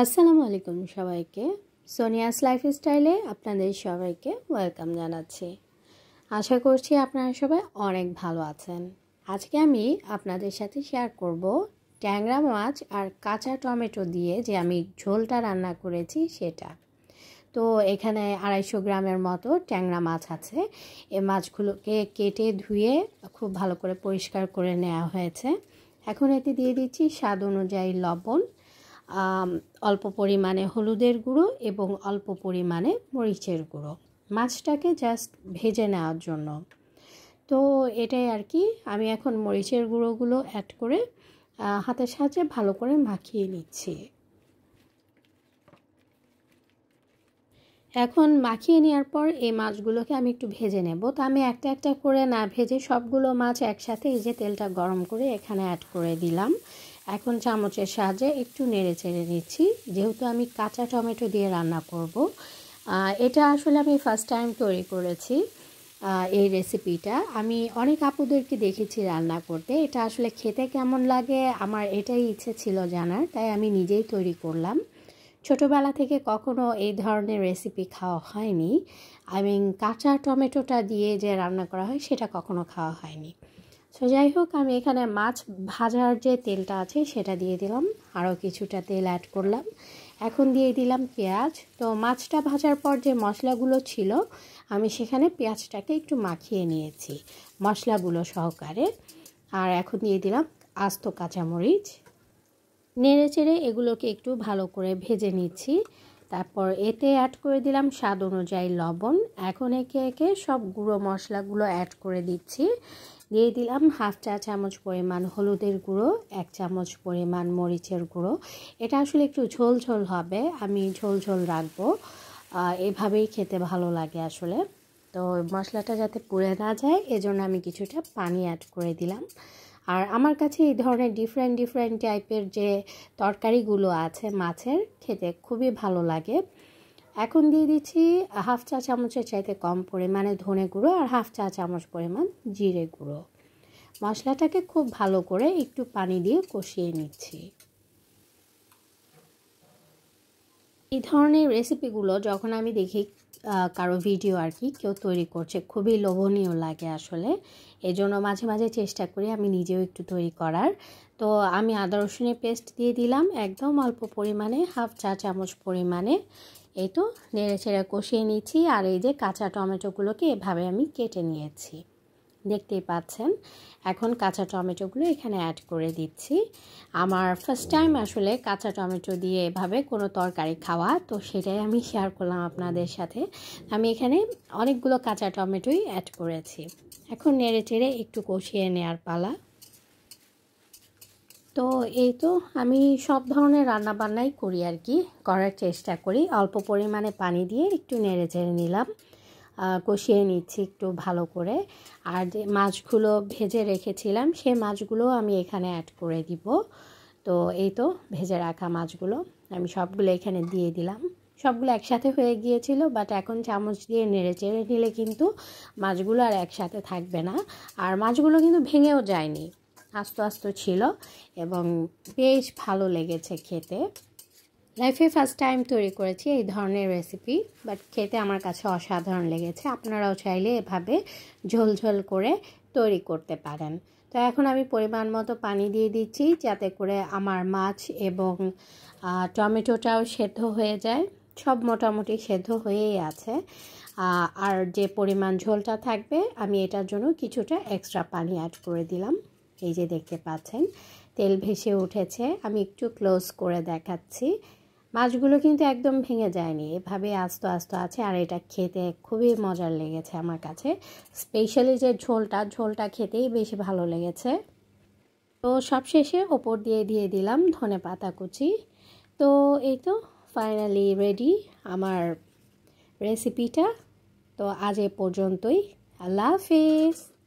আসসালামু আলাইকুম সবাইকে সোনিয়াস লাইফ স্টাইলে আপনাদের সবাইকে ওয়েলকাম জানাচ্ছি আশা করছি আপনারা সবাই অনেক ভালো আছেন আজকে আমি আপনাদের সাথে শেয়ার করব ট্যাংরা মাছ আর কাঁচা টমেটো দিয়ে যে আমি ঝোলটা রান্না করেছি সেটা তো এখানে আড়াইশো গ্রামের মতো ট্যাংরা মাছ আছে এ মাছগুলোকে কেটে ধুয়ে খুব ভালো করে পরিষ্কার করে নেওয়া হয়েছে এখন এতে দিয়ে দিচ্ছি স্বাদ অনুযায়ী লবণ অল্প পরিমাণে হলুদের গুঁড়ো এবং অল্প পরিমাণে মরিচের গুঁড়ো মাছটাকে জাস্ট ভেজে নেওয়ার জন্য তো এটাই আর কি আমি এখন মরিচের গুঁড়োগুলো অ্যাড করে হাতের সাহায্যে ভালো করে মাখিয়ে নিচ্ছি এখন মাখিয়ে নেওয়ার পর এই মাছগুলোকে আমি একটু ভেজে নেব তো আমি একটা একটা করে না ভেজে সবগুলো মাছ একসাথে এই যে তেলটা গরম করে এখানে অ্যাড করে দিলাম এখন চামচের সাহায্যে একটু নেড়ে চেড়ে নিচ্ছি যেহেতু আমি কাঁচা টমেটো দিয়ে রান্না করব এটা আসলে আমি ফার্স্ট টাইম তৈরি করেছি এই রেসিপিটা আমি অনেক আপুদেরকে দেখেছি রান্না করতে এটা আসলে খেতে কেমন লাগে আমার এটাই ইচ্ছে ছিল জানার তাই আমি নিজেই তৈরি করলাম ছোটোবেলা থেকে কখনো এই ধরনের রেসিপি খাওয়া হয়নি আই মিন কাঁচা টমেটোটা দিয়ে যে রান্না করা হয় সেটা কখনো খাওয়া হয়নি সো যাই হোক আমি এখানে মাছ ভাজার যে তেলটা আছে সেটা দিয়ে দিলাম আরও কিছুটা তেল অ্যাড করলাম এখন দিয়ে দিলাম পেঁয়াজ তো মাছটা ভাজার পর যে মশলাগুলো ছিল আমি সেখানে পেঁয়াজটাকে একটু মাখিয়ে নিয়েছি মশলাগুলো সহকারে আর এখন দিয়ে দিলাম আস্ত কাঁচামরিচ নেড়ে চেড়ে এগুলোকে একটু ভালো করে ভেজে নিচ্ছি তারপর এতে অ্যাড করে দিলাম স্বাদ অনুযায়ী লবণ এখন একে একে সব গুঁড়ো মশলাগুলো অ্যাড করে দিচ্ছি দিয়ে দিলাম হাফ চা চামচ পরিমাণ হলুদের গুঁড়ো এক চামচ পরিমাণ মরিচের গুঁড়ো এটা আসলে একটু ঝোল ঝোল হবে আমি ঝোল ঝোল রাখবো এভাবেই খেতে ভালো লাগে আসলে তো মশলাটা যাতে পুড়ে না যায় এজন্য আমি কিছুটা পানি অ্যাড করে দিলাম আর আমার কাছে এই ধরনের ডিফারেন্ট ডিফারেন্ট টাইপের যে তরকারিগুলো আছে মাছের খেতে খুবই ভালো লাগে এখন দিয়ে দিচ্ছি হাফ চা চামচের চাইতে কম পরিমাণে ধনে গুঁড়ো আর হাফ চা চামচ পরিমাণ জিরে গুঁড়ো মশলাটাকে খুব ভালো করে একটু পানি দিয়ে কষিয়ে নিচ্ছি এই ধরনের রেসিপিগুলো যখন আমি দেখি কারো ভিডিও আর কি কেউ তৈরি করছে খুবই লোভনীয় লাগে আসলে এজন্য মাঝে মাঝে চেষ্টা করি আমি নিজেও একটু তৈরি করার তো আমি আদা রসুনের পেস্ট দিয়ে দিলাম একদম অল্প পরিমাণে হাফ চা চামচ পরিমাণে এই তো নেড়ে ছেড়ে কষিয়ে নিচ্ছি আর এই যে কাঁচা টমেটোগুলোকে এভাবে আমি কেটে নিয়েছি দেখতেই পাচ্ছেন এখন কাঁচা টমেটোগুলো এখানে অ্যাড করে দিচ্ছি আমার ফার্স্ট টাইম আসলে কাঁচা টমেটো দিয়ে এভাবে কোনো তরকারি খাওয়া তো সেটাই আমি শেয়ার করলাম আপনাদের সাথে আমি এখানে অনেকগুলো কাঁচা টমেটোই অ্যাড করেছি এখন নেড়ে টেড়ে একটু কষিয়ে নেওয়ার পালা তো এই তো আমি সব ধরনের রান্নাবান্নাই করি আর কি করার চেষ্টা করি অল্প পরিমাণে পানি দিয়ে একটু নেড়ে চেড়ে নিলাম কষিয়ে নিচ্ছি একটু ভালো করে আর যে মাছগুলো ভেজে রেখেছিলাম সেই মাছগুলো আমি এখানে অ্যাড করে দিব তো এই তো ভেজে রাখা মাছগুলো আমি সবগুলো এখানে দিয়ে দিলাম সবগুলো একসাথে হয়ে গিয়েছিল বাট এখন চামচ দিয়ে নেড়ে চেড়ে নিলে কিন্তু মাছগুলো আর একসাথে থাকবে না আর মাছগুলো কিন্তু ভেঙেও যায়নি আস্ত আস্ত ছিল এবং বেশ ভালো লেগেছে খেতে লাইফে ফার্স্ট টাইম তৈরি করেছি এই ধরনের রেসিপি বাট খেতে আমার কাছে অসাধারণ লেগেছে আপনারাও চাইলে এভাবে ঝোল ঝোল করে তৈরি করতে পারেন তো এখন আমি পরিমাণ মতো পানি দিয়ে দিচ্ছি যাতে করে আমার মাছ এবং টমেটোটাও সেদ্ধ হয়ে যায় সব মোটামুটি সেদ্ধ হয়েই আছে আর যে পরিমাণ ঝোলটা থাকবে আমি এটার জন্য কিছুটা এক্সট্রা পানি অ্যাড করে দিলাম এই যে দেখতে পাচ্ছেন তেল ভেসে উঠেছে আমি একটু ক্লোজ করে দেখাচ্ছি মাছগুলো কিন্তু একদম ভেঙে যায়নি এভাবে আস্ত আস্ত আছে আর এটা খেতে খুবই মজার লেগেছে আমার কাছে স্পেশালি যে ঝোলটা ঝোলটা খেতেই বেশি ভালো লেগেছে তো সবশেষে ওপর দিয়ে দিয়ে দিলাম ধনে পাতা কুচি তো এই তো ফাইনালি রেডি আমার রেসিপিটা তো আজ এ পর্যন্তই আল্লাহ হাফিজ